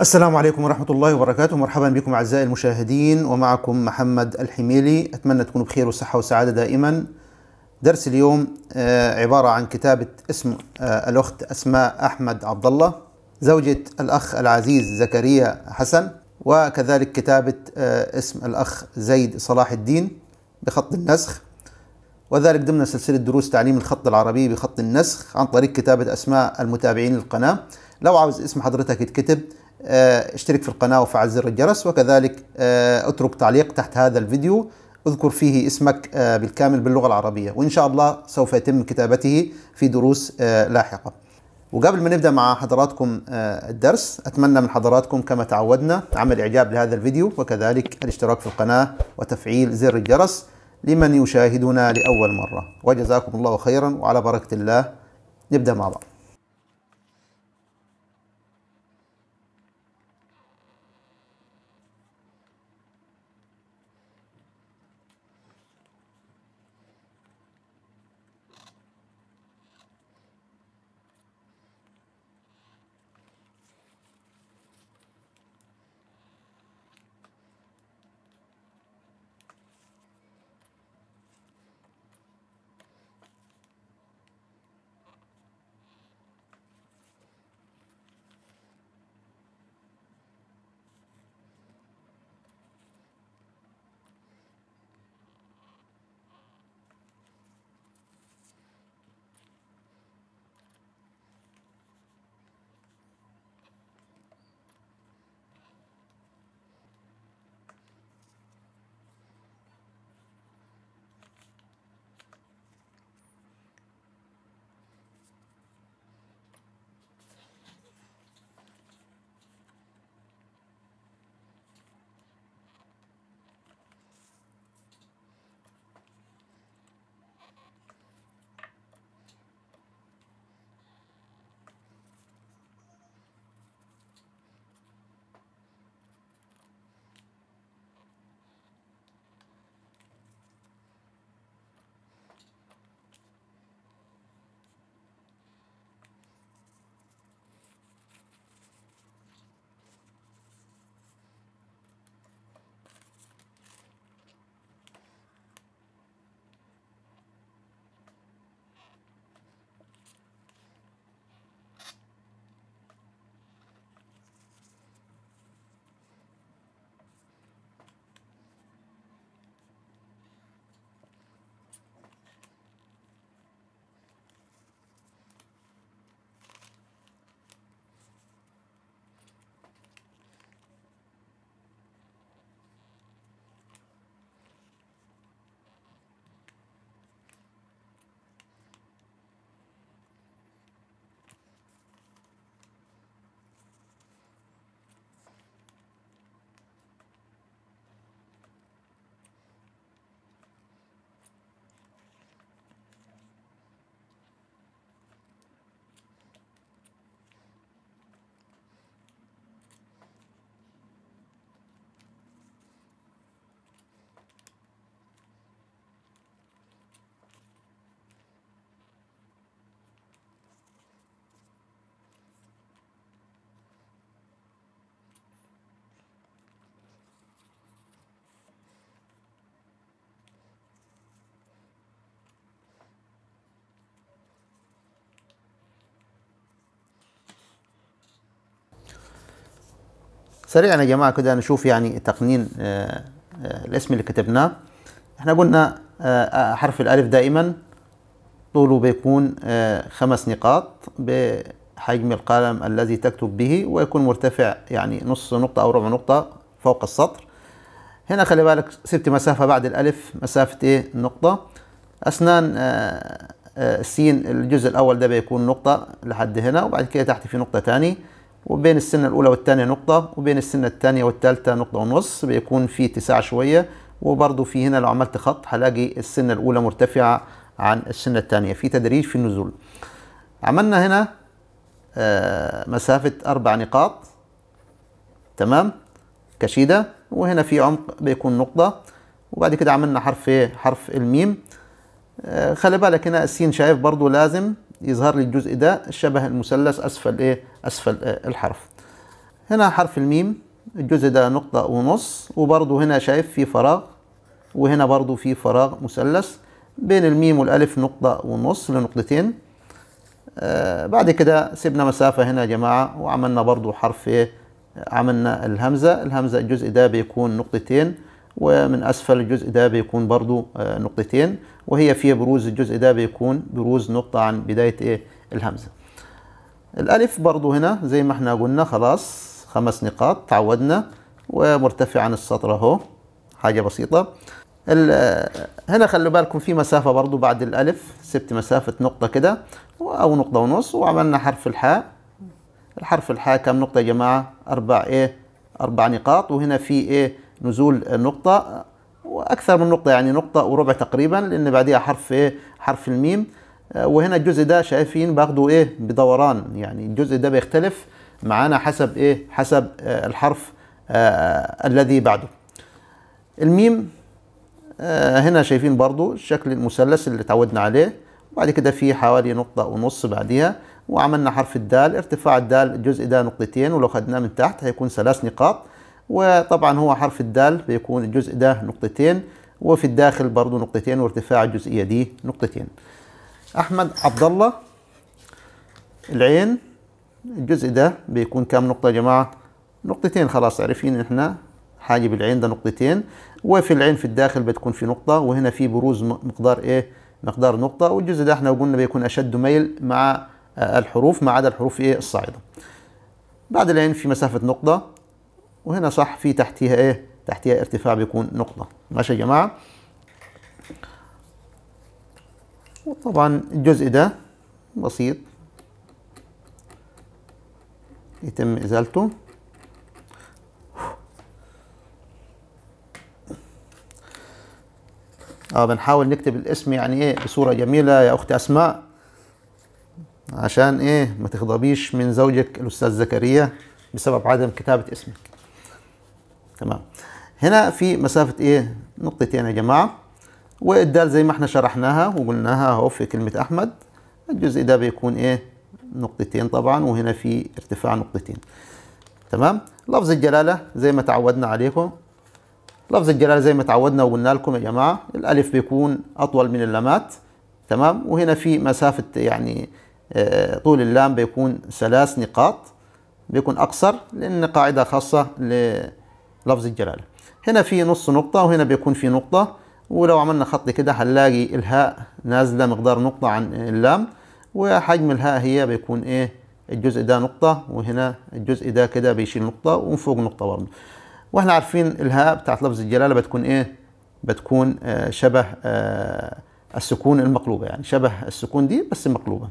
السلام عليكم ورحمة الله وبركاته مرحبا بكم أعزائي المشاهدين ومعكم محمد الحميلي أتمنى تكونوا بخير وصحة وسعادة دائما درس اليوم آه، عبارة عن كتابة اسم آه، الأخت أسماء أحمد عبد الله زوجة الأخ العزيز زكريا حسن وكذلك كتابة آه، اسم الأخ زيد صلاح الدين بخط النسخ وذلك ضمن سلسلة دروس تعليم الخط العربي بخط النسخ عن طريق كتابة أسماء المتابعين للقناة لو عاوز اسم حضرتك يتكتب آه، اشترك في القناة وفعل زر الجرس وكذلك آه، اترك تعليق تحت هذا الفيديو اذكر فيه اسمك آه، بالكامل باللغة العربية وإن شاء الله سوف يتم كتابته في دروس لاحقة وقبل ما نبدأ مع حضراتكم الدرس أتمنى من حضراتكم كما تعودنا عمل إعجاب لهذا الفيديو وكذلك الاشتراك في القناة وتفعيل زر الجرس لمن يشاهدنا لأول مرة وجزاكم الله خيرا وعلى بركة الله نبدأ مع بعض سريعا يا جماعه كده نشوف يعني تقنين آه، آه، الاسم اللي كتبناه احنا قلنا آه، حرف الالف دائما طوله بيكون خمس نقاط بحجم القلم الذي تكتب به ويكون مرتفع يعني نص نقطة أو ربع نقطة فوق السطر هنا خلي بالك سبت مسافة بعد الألف مسافة إيه نقطة أسنان السين الجزء الأول ده بيكون نقطة لحد هنا وبعد كده تحت في نقطة ثانيه وبين السنة الأولى والثانية نقطة وبين السنة الثانية والثالثة نقطة ونص بيكون في اتساع شوية وبرضو في هنا لو عملت خط هلاقي السنة الأولى مرتفعة عن السنة الثانية في تدريج في النزول عملنا هنا آه، مسافة أربع نقاط تمام كشيدة وهنا في عمق بيكون نقطة وبعد كده عملنا حرف إيه؟ حرف الميم آه، خلي بالك هنا السين شايف برضو لازم يظهر لي الجزء ده شبه المثلث اسفل ايه اسفل إيه؟ الحرف هنا حرف الميم الجزء ده نقطة ونص وبرضو هنا شايف في فراغ وهنا برضو في فراغ مثلث بين الميم والالف نقطة ونص لنقطتين آه بعد كده سيبنا مسافة هنا يا جماعة وعملنا برضو حرف ايه عملنا الهمزة الهمزة الجزء ده بيكون نقطتين ومن اسفل الجزء ده بيكون برضو آه، نقطتين وهي في بروز الجزء ده بيكون بروز نقطة عن بداية ايه الهمزة الالف برضو هنا زي ما احنا قلنا خلاص خمس نقاط تعودنا ومرتفع عن السطر اهو حاجة بسيطة آه، هنا خلوا بالكم في مسافة برضو بعد الألف سبت مسافة نقطة كده أو نقطة ونص وعملنا حرف الحاء الحرف الحاء كم نقطة يا جماعة أربع إيه أربع نقاط وهنا في إيه نزول نقطة وأكثر من نقطة يعني نقطة وربع تقريبا لأن بعديها حرف إيه حرف الميم آه، وهنا الجزء ده شايفين باخده إيه بدوران يعني الجزء ده بيختلف معانا حسب إيه حسب آه، الحرف آه، الذي بعده الميم هنا شايفين برضو شكل المثلث اللي تعودنا عليه وبعد كده في حوالي نقطة ونص بعديها وعملنا حرف الدال ارتفاع الدال الجزء ده نقطتين ولو خدناه من تحت هيكون ثلاث نقاط وطبعا هو حرف الدال بيكون الجزء ده نقطتين وفي الداخل برضه نقطتين وارتفاع الجزئية دي نقطتين أحمد عبد الله العين الجزء ده بيكون كام نقطة يا جماعة نقطتين خلاص عارفين إن إحنا حاجب العين ده نقطتين وفي العين في الداخل بتكون في نقطة وهنا في بروز مقدار إيه مقدار نقطة والجزء ده إحنا قلنا بيكون أشد ميل مع آه، الحروف ما عدا الحروف إيه الصاعدة بعد العين في مسافة نقطة وهنا صح في تحتيها ايه تحتيها ارتفاع بيكون نقطه ماشي يا جماعه وطبعا الجزء ده بسيط يتم ازالته اه بنحاول نكتب الاسم يعني ايه بصوره جميله يا اختي اسماء عشان ايه ما تغضبيش من زوجك الاستاذ زكريا بسبب عدم كتابه اسمك تمام هنا في مسافة ايه نقطتين يا جماعة والدال زي ما احنا شرحناها وقلناها اهو في كلمة احمد الجزء ده بيكون ايه نقطتين طبعا وهنا في ارتفاع نقطتين تمام لفظ الجلالة زي ما تعودنا عليكم لفظ الجلالة زي ما تعودنا وقلنا لكم يا جماعة الألف بيكون أطول من اللامات تمام وهنا في مسافة يعني آه، طول اللام بيكون ثلاث نقاط بيكون أقصر لأن قاعدة خاصة ل لفظ الجلاله هنا في نص نقطه وهنا بيكون في نقطه ولو عملنا خط كده هنلاقي الهاء نازله مقدار نقطه عن اللام وحجم الهاء هي بيكون ايه الجزء ده نقطه وهنا الجزء ده كده بيشيل نقطه ومن فوق نقطه برضه واحنا عارفين الهاء بتاعت لفظ الجلاله بتكون ايه بتكون آه شبه آه السكون المقلوبه يعني شبه السكون دي بس مقلوبه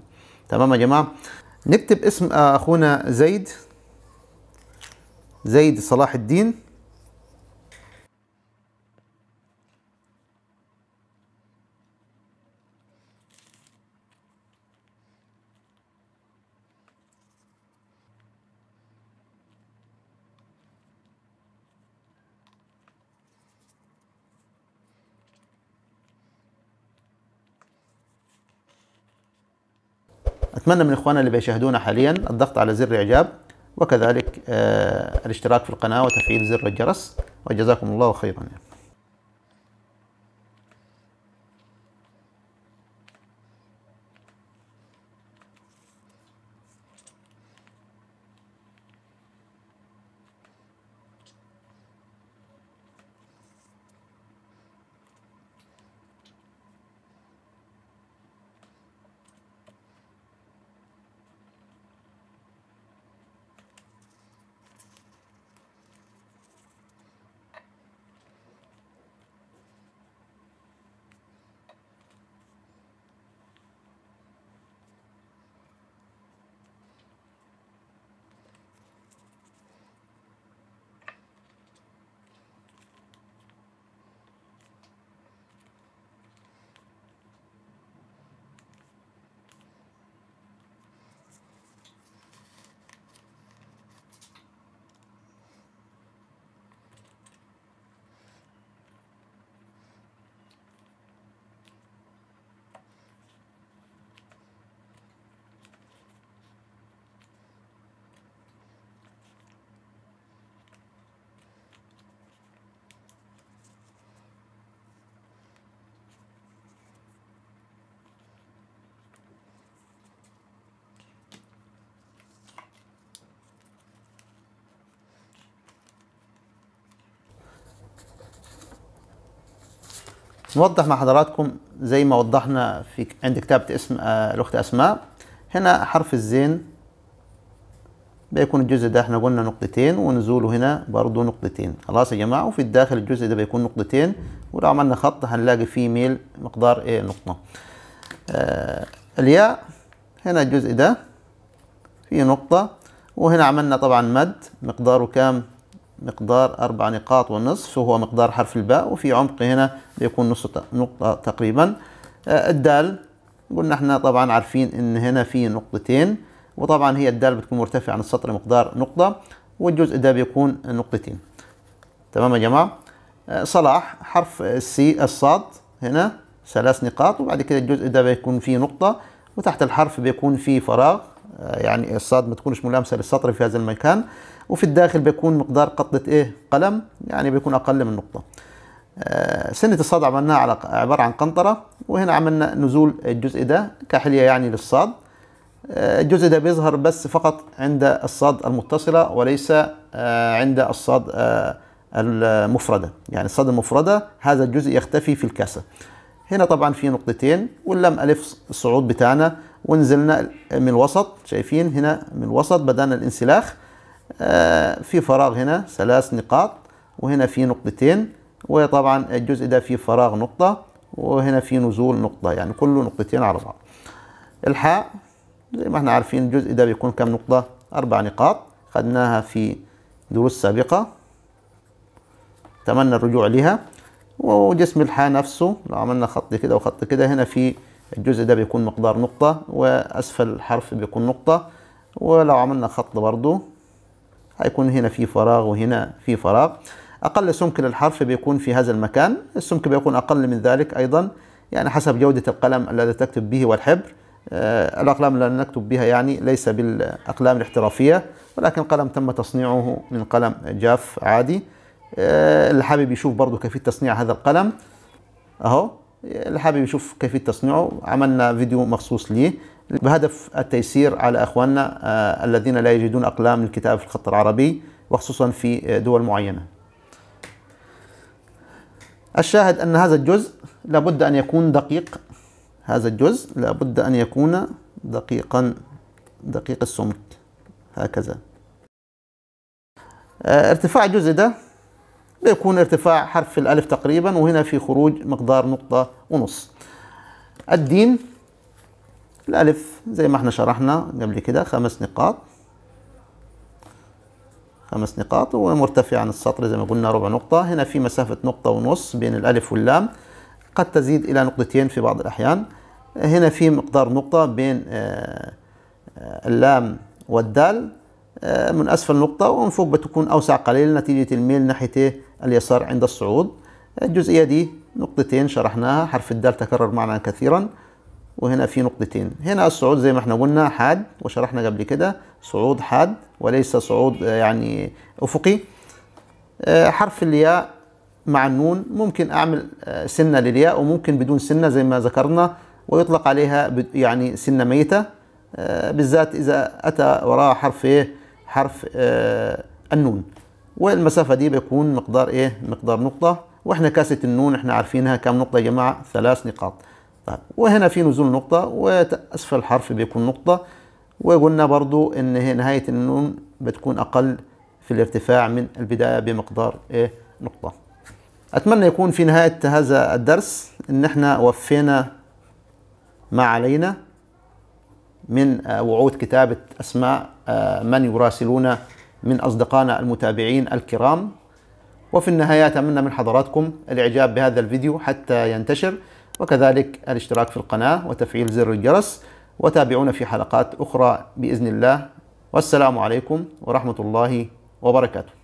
تمام يا جماعه نكتب اسم اخونا زيد زيد صلاح الدين أتمنى من إخواننا اللي بيشاهدونا حاليا الضغط على زر الاعجاب وكذلك آه، الاشتراك في القناة وتفعيل زر الجرس وجزاكم الله خيرا نوضح مع حضراتكم زي ما وضحنا في عند كتابة اسم آه، الأخت أسماء هنا حرف الزين بيكون الجزء ده احنا قلنا نقطتين ونزوله هنا برضه نقطتين خلاص يا جماعة وفي الداخل الجزء ده بيكون نقطتين ولو عملنا خط هنلاقي فيه ميل مقدار ايه نقطة آه الياء هنا الجزء ده فيه نقطة وهنا عملنا طبعا مد مقداره كام مقدار أربع نقاط ونصف وهو مقدار حرف الباء وفي عمق هنا يكون نص نقطة تقريبا آه، الدال قلنا احنا طبعا عارفين ان هنا في نقطتين وطبعا هي الدال بتكون مرتفعة عن السطر مقدار نقطة والجزء ده بيكون نقطتين تمام يا جماعة آه، صلاح حرف السي الصاد هنا ثلاث نقاط وبعد كده الجزء ده بيكون فيه نقطة وتحت الحرف بيكون فيه فراغ آه، يعني الصاد ما تكونش ملامسه للسطر في هذا المكان وفي الداخل بيكون مقدار قطه ايه قلم يعني بيكون اقل من نقطه آه، سنة الصاد عملناها على عبارة عن قنطرة وهنا عملنا نزول الجزء ده كحلية يعني للصاد آه، الجزء ده بيظهر بس فقط عند الصاد المتصلة وليس عند الصاد المفردة يعني الصاد المفردة هذا الجزء يختفي في الكاسة هنا طبعا في نقطتين ولم الف الصعود بتاعنا ونزلنا من الوسط شايفين هنا من الوسط بدأنا الانسلاخ آه، في فراغ هنا ثلاث نقاط وهنا في نقطتين وطبعا الجزء ده في فراغ نقطة وهنا في نزول نقطة يعني كله نقطتين على بعض الحاء زي ما احنا عارفين الجزء ده بيكون كم نقطة أربع نقاط خدناها في دروس سابقة أتمنى الرجوع لها وجسم الحاء نفسه لو عملنا خط كده وخط كده هنا في الجزء ده بيكون مقدار نقطة وأسفل الحرف بيكون نقطة ولو عملنا خط برضو هيكون هنا في فراغ وهنا في فراغ أقل سمك للحرف بيكون في هذا المكان السمك بيكون أقل من ذلك أيضا يعني حسب جودة القلم الذي تكتب به والحبر آه الأقلام التي نكتب بها يعني ليس بالأقلام الاحترافية ولكن قلم تم تصنيعه من قلم جاف عادي آه، اللي حابب يشوف برضو كيفيه تصنيع هذا القلم اهو اللي حابب يشوف كيفيه تصنيعه عملنا فيديو مخصوص ليه بهدف التيسير على اخواننا آه، الذين لا يجدون اقلام للكتابه في الخط العربي وخصوصا في دول معينه الشاهد ان هذا الجزء لابد ان يكون دقيق هذا الجزء لابد ان يكون دقيقا دقيق السمك هكذا آه، ارتفاع الجزء ده بيكون ارتفاع حرف الألف تقريبا وهنا في خروج مقدار نقطة ونص الدين الألف زي ما احنا شرحنا قبل كده خمس نقاط خمس نقاط ومرتفع عن السطر زي ما قلنا ربع نقطة هنا في مسافة نقطة ونص بين الألف واللام قد تزيد إلى نقطتين في بعض الأحيان هنا في مقدار نقطة بين آه، آه، اللام والدال آه، من أسفل نقطة ومن فوق بتكون أوسع قليل نتيجة الميل ناحيته إيه؟ اليسار عند الصعود الجزئية دي نقطتين شرحناها حرف الدال تكرر معنا كثيرا وهنا في نقطتين هنا الصعود زي ما احنا قلنا حاد وشرحنا قبل كده صعود حاد وليس صعود آه، يعني أفقي آه، حرف الياء مع النون ممكن أعمل آه، سنة للياء وممكن بدون سنة زي ما ذكرنا ويطلق عليها يعني سنة ميتة بالذات إذا أتى وراء حرف إيه حرف النون والمسافة دي بيكون مقدار ايه مقدار نقطة واحنا كاسة النون احنا عارفينها كم نقطة يا جماعة ثلاث نقاط طيب وهنا في نزول نقطة وأسفل الحرف بيكون نقطة وقلنا برضو ان هي نهاية النون بتكون اقل في الارتفاع من البداية بمقدار ايه نقطة اتمنى يكون في نهاية هذا الدرس ان احنا وفينا ما علينا من وعود كتابة اسماء آه، من يراسلون من أصدقائنا المتابعين الكرام وفي النهاية أتمنى من حضراتكم الإعجاب بهذا الفيديو حتى ينتشر وكذلك الاشتراك في القناة وتفعيل زر الجرس وتابعونا في حلقات أخرى بإذن الله والسلام عليكم ورحمة الله وبركاته